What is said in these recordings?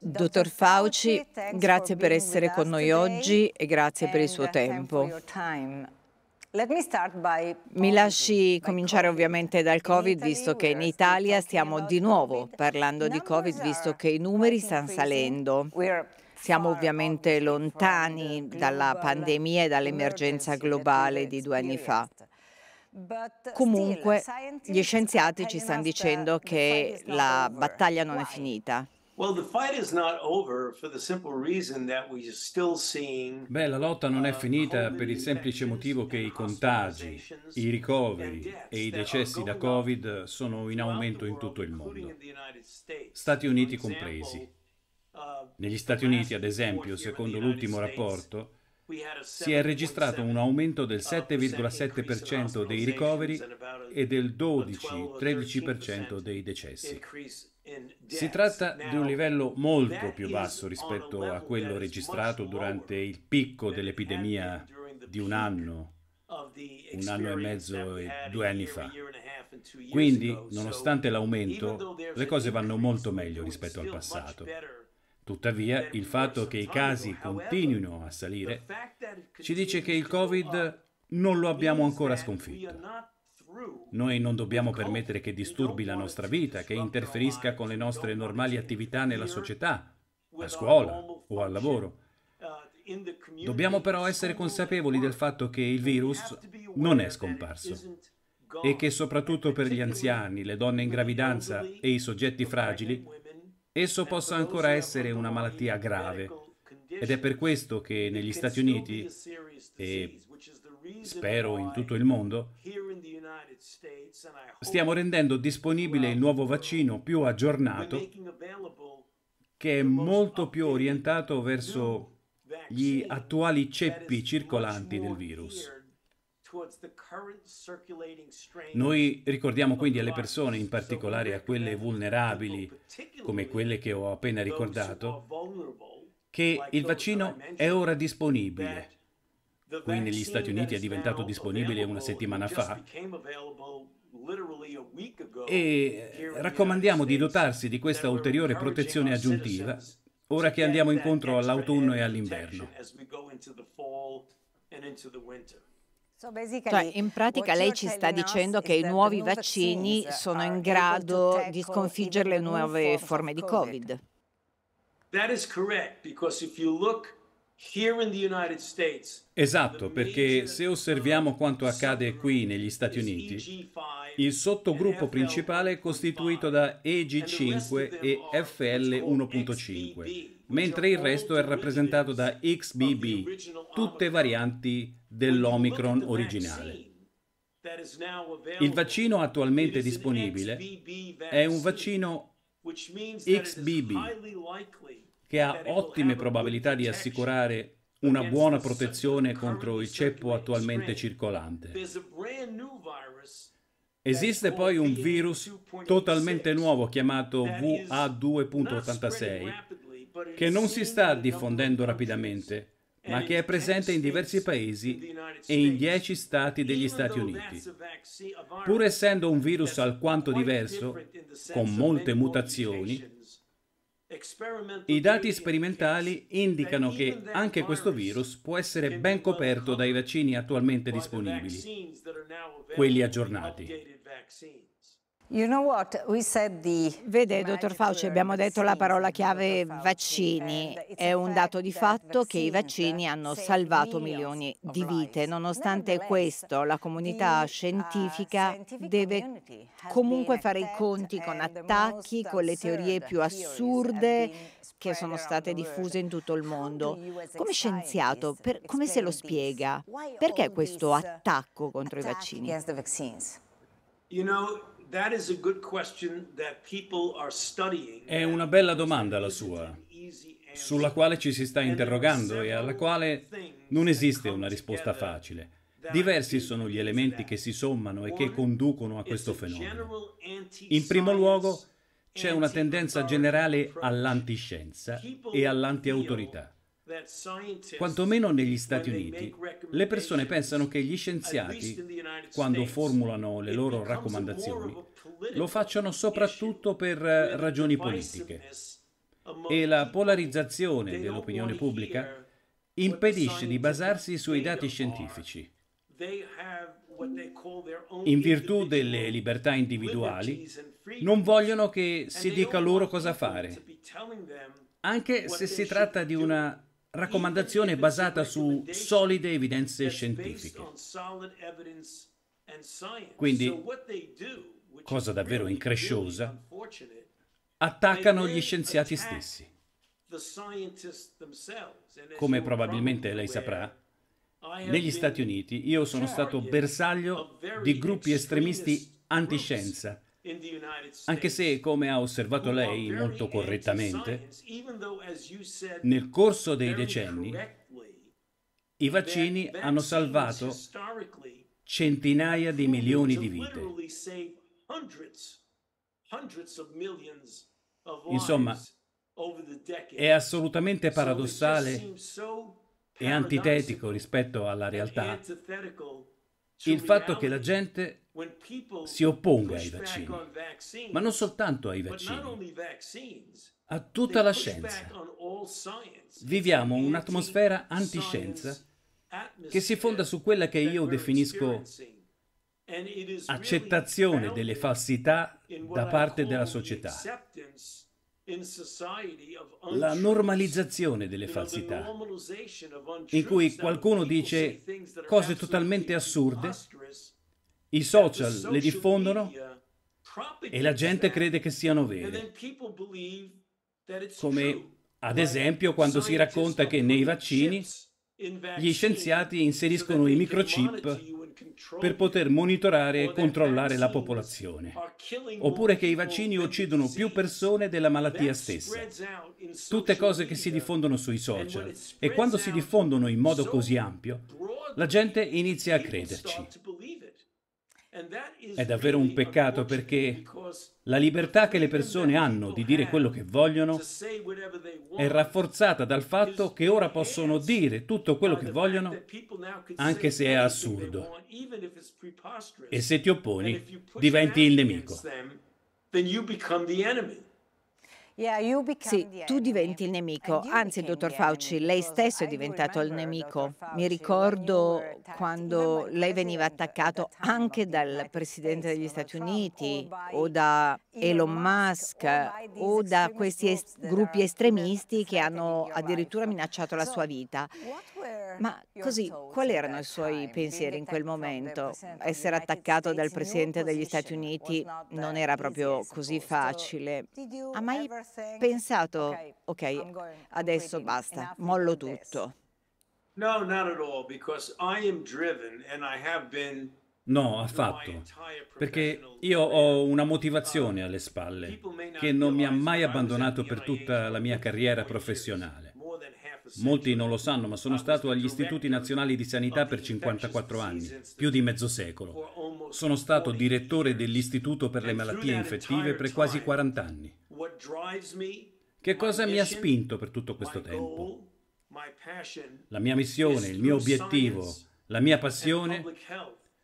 Dottor Fauci, grazie per essere con noi oggi e grazie per il suo uh, tempo. Mi lasci cominciare ovviamente dal Covid, visto che in Italia stiamo di nuovo parlando di Covid, visto che i numeri stanno salendo. Siamo ovviamente lontani dalla pandemia e dall'emergenza globale di due anni fa. Comunque, gli scienziati ci stanno dicendo che la battaglia non è finita. Beh, la lotta non è uh, finita per il semplice motivo che i contagi, i ricoveri e i decessi da Covid sono in aumento in tutto il mondo, Stati Uniti compresi. Uh, Negli Stati Uniti, ad esempio, secondo l'ultimo rapporto, si è registrato un aumento del 7,7% uh, dei ricoveri e del 12-13% dei decessi. Si tratta di un livello molto più basso rispetto a quello registrato durante il picco dell'epidemia di un anno, un anno e mezzo e due anni fa. Quindi, nonostante l'aumento, le cose vanno molto meglio rispetto al passato. Tuttavia, il fatto che i casi continuino a salire ci dice che il Covid non lo abbiamo ancora sconfitto. Noi non dobbiamo permettere che disturbi la nostra vita, che interferisca con le nostre normali attività nella società, a scuola o al lavoro. Dobbiamo però essere consapevoli del fatto che il virus non è scomparso e che soprattutto per gli anziani, le donne in gravidanza e i soggetti fragili esso possa ancora essere una malattia grave. Ed è per questo che negli Stati Uniti e spero in tutto il mondo stiamo rendendo disponibile il nuovo vaccino più aggiornato che è molto più orientato verso gli attuali ceppi circolanti del virus. Noi ricordiamo quindi alle persone, in particolare a quelle vulnerabili, come quelle che ho appena ricordato, che il vaccino è ora disponibile. Qui negli Stati Uniti è diventato disponibile una settimana fa e raccomandiamo di dotarsi di questa ulteriore protezione aggiuntiva ora che andiamo incontro all'autunno e all'inverno. Cioè, in pratica lei ci sta dicendo che i nuovi vaccini sono in grado di sconfiggere le nuove forme di Covid. That is correct because if you look Esatto, perché se osserviamo quanto uh, accade qui negli Stati Uniti, il sottogruppo principale è costituito da EG5 e FL1.5 mentre il resto è rappresentato da XBB, tutte varianti dell'Omicron originale. Il vaccino attualmente disponibile è un vaccino XBB, che ha ottime probabilità di assicurare una buona protezione contro il ceppo attualmente circolante. Esiste poi un virus totalmente nuovo chiamato VA2.86 che non si sta diffondendo rapidamente, ma che è presente in diversi paesi e in dieci stati degli Stati Uniti. Pur essendo un virus alquanto diverso, con molte mutazioni, i dati sperimentali indicano che anche questo virus può essere ben coperto dai vaccini attualmente disponibili, quelli aggiornati. You know the... Vede, dottor Fauci, abbiamo detto la parola chiave vaccini. È un dato di fatto che i vaccini hanno salvato milioni di vite. Nonostante questo, la comunità uh, scientifica deve comunque fare i conti con attacchi, con le teorie più assurde che sono state diffuse in tutto il mondo. Come scienziato, per, come se lo spiega? Perché questo uh, attacco contro i vaccini? You know, è una bella domanda la sua, sulla quale ci si sta interrogando e alla quale non esiste una risposta facile. Diversi sono gli elementi che si sommano e che conducono a questo fenomeno. In primo luogo c'è una tendenza generale all'antiscienza e all'antiautorità. Quantomeno negli Stati Uniti, le persone pensano che gli scienziati, quando formulano le loro raccomandazioni, lo facciano soprattutto per eh, ragioni politiche. E la polarizzazione dell'opinione pubblica impedisce di basarsi sui dati scientifici. In virtù delle libertà individuali, non vogliono che si dica loro cosa fare, anche se si tratta di una raccomandazione basata su solide evidenze scientifiche. Quindi, cosa davvero incresciosa, attaccano gli scienziati stessi. Come probabilmente lei saprà, negli Stati Uniti io sono stato bersaglio di gruppi estremisti antiscienza anche se, come ha osservato lei molto correttamente, nel corso dei decenni i vaccini hanno salvato centinaia di milioni di vite. Insomma, è assolutamente paradossale e antitetico rispetto alla realtà il fatto che la gente si opponga ai vaccini, ma non soltanto ai vaccini, a tutta la scienza. Viviamo un'atmosfera antiscienza che si fonda su quella che io definisco accettazione delle falsità da parte della società la normalizzazione delle falsità, in cui qualcuno dice cose totalmente assurde, i social le diffondono e la gente crede che siano vere. Come ad esempio quando si racconta che nei vaccini gli scienziati inseriscono i microchip per poter monitorare e controllare la popolazione, oppure che i vaccini uccidono più persone della malattia stessa. Tutte cose che si diffondono sui social e quando si diffondono in modo così ampio, la gente inizia a crederci. È davvero un peccato perché la libertà che le persone hanno di dire quello che vogliono è rafforzata dal fatto che ora possono dire tutto quello che vogliono anche se è assurdo. E se ti opponi diventi il nemico. Sì, tu diventi il nemico, anzi dottor Fauci, lei stesso è diventato il nemico. Mi ricordo quando lei veniva attaccato anche dal Presidente degli Stati Uniti o da Elon Musk o da questi est gruppi estremisti che hanno addirittura minacciato la sua vita. Eh, Ma così, quali erano i suoi cioè, pensieri in quel momento? Essere attaccato dal Presidente degli Stati Uniti non era proprio così facile. Ha mai pensato, ok, adesso basta, mollo tutto? No, not at all, because I am driven and I have been No, affatto, perché io ho una um, motivazione alle spalle che non mi ha mai abbandonato per tutta la mia carriera professionale. Molti non lo sanno, ma sono stato agli istituti nazionali di sanità per 54 anni, più di mezzo secolo. Sono stato direttore dell'Istituto per le malattie infettive per quasi 40 anni. Che cosa mi ha spinto per tutto questo tempo? La mia missione, il mio obiettivo, la mia passione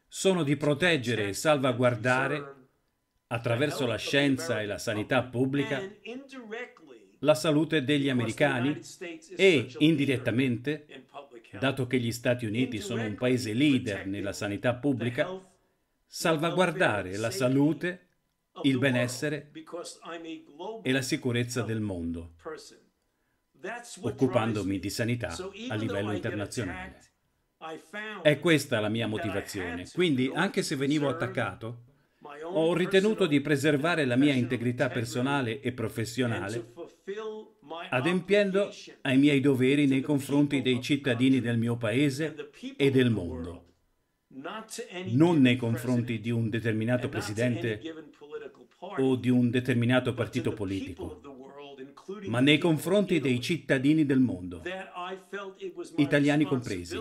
sono di proteggere e salvaguardare attraverso la scienza e la sanità pubblica la salute degli americani e, indirettamente, dato che gli Stati Uniti sono un paese leader nella sanità pubblica, salvaguardare la salute, il benessere e la sicurezza del mondo, occupandomi di sanità a livello internazionale. È questa la mia motivazione, quindi anche se venivo attaccato, ho ritenuto di preservare la mia integrità personale e professionale adempiendo ai miei doveri nei confronti dei cittadini del mio paese e del mondo, non nei confronti di un determinato presidente o di un determinato partito politico, ma nei confronti dei cittadini del mondo, italiani compresi.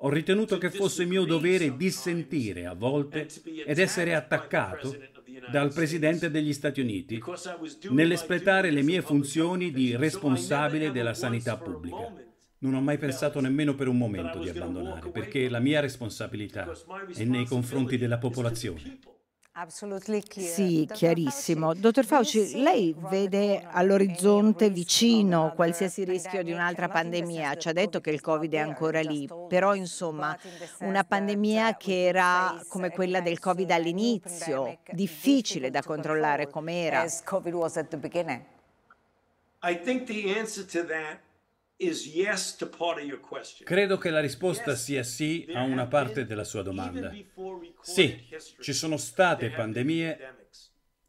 Ho ritenuto che fosse mio dovere dissentire a volte ed essere attaccato dal Presidente degli Stati Uniti nell'espletare le mie funzioni di responsabile della sanità pubblica. Non ho mai pensato nemmeno per un momento di abbandonare, perché la mia responsabilità è nei confronti della popolazione. Eh, sì, chiarissimo. Dottor Fauci, lei vede all'orizzonte vicino qualsiasi rischio di un'altra pandemia. Ci ha detto che il Covid è ancora lì, però insomma una pandemia uh, che era come uh, quella del Covid uh, all'inizio, difficile da controllare com'era. I think the answer to that Credo che la risposta sia sì a una parte della sua domanda. Sì, ci sono state pandemie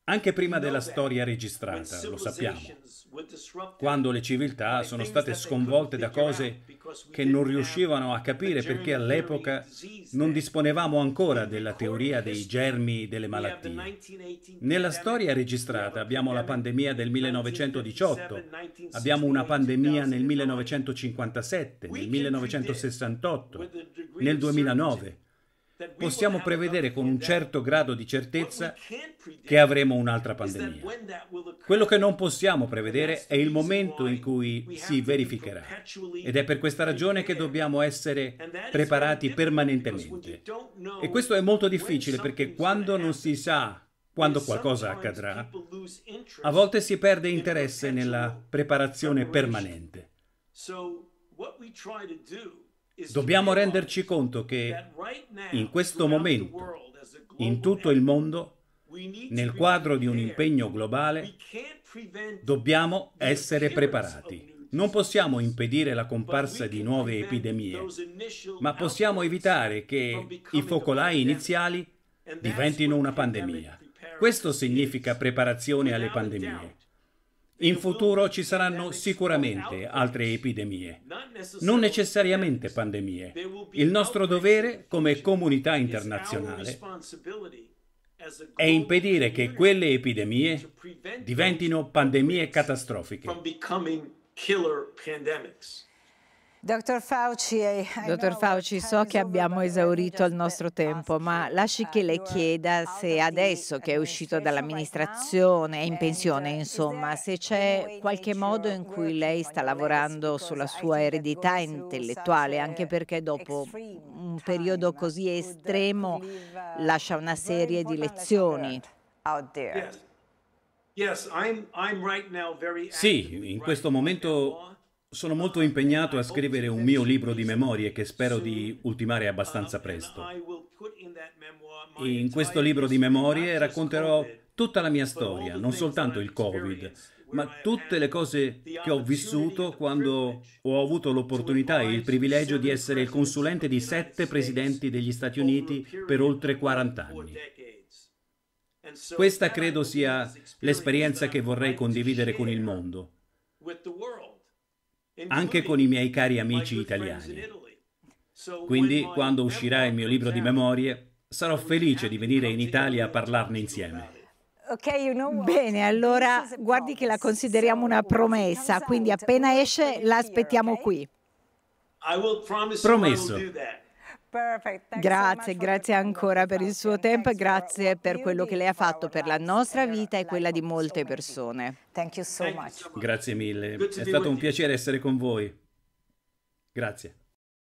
anche prima della storia registrata, lo sappiamo quando le civiltà sono state sconvolte da cose che non riuscivano a capire perché all'epoca non disponevamo ancora della teoria dei germi delle malattie. Nella storia registrata abbiamo la pandemia del 1918, abbiamo una pandemia nel 1957, nel 1968, nel 2009 possiamo prevedere con un certo grado di certezza che avremo un'altra pandemia. Quello che non possiamo prevedere è il momento in cui si verificherà ed è per questa ragione che dobbiamo essere preparati permanentemente. E questo è molto difficile perché quando non si sa quando qualcosa accadrà, a volte si perde interesse nella preparazione permanente. Dobbiamo renderci conto che in questo momento, in tutto il mondo, nel quadro di un impegno globale, dobbiamo essere preparati. Non possiamo impedire la comparsa di nuove epidemie, ma possiamo evitare che i focolai iniziali diventino una pandemia. Questo significa preparazione alle pandemie. In futuro ci saranno sicuramente altre epidemie, non necessariamente pandemie. Il nostro dovere come comunità internazionale è impedire che quelle epidemie diventino pandemie catastrofiche. Dottor Fauci, so che abbiamo esaurito il nostro tempo, ma lasci che le chieda se adesso che è uscito dall'amministrazione, è in pensione insomma, se c'è qualche modo in cui lei sta lavorando sulla sua eredità intellettuale, anche perché dopo un periodo così estremo lascia una serie di lezioni. Sì, in questo momento sono molto impegnato a scrivere un mio libro di memorie che spero di ultimare abbastanza presto. E in questo libro di memorie racconterò tutta la mia storia, non soltanto il Covid, ma tutte le cose che ho vissuto quando ho avuto l'opportunità e il privilegio di essere il consulente di sette presidenti degli Stati Uniti per oltre 40 anni. Questa credo sia l'esperienza che vorrei condividere con il mondo anche con i miei cari amici italiani. Quindi quando uscirà il mio libro di memorie, sarò felice di venire in Italia a parlarne insieme. Bene, allora guardi che la consideriamo una promessa, quindi appena esce la aspettiamo qui. Promesso. Grazie, grazie ancora per il suo tempo e grazie per quello che lei ha fatto per la nostra vita e quella di molte persone. Grazie mille, è stato un piacere essere con voi. Grazie.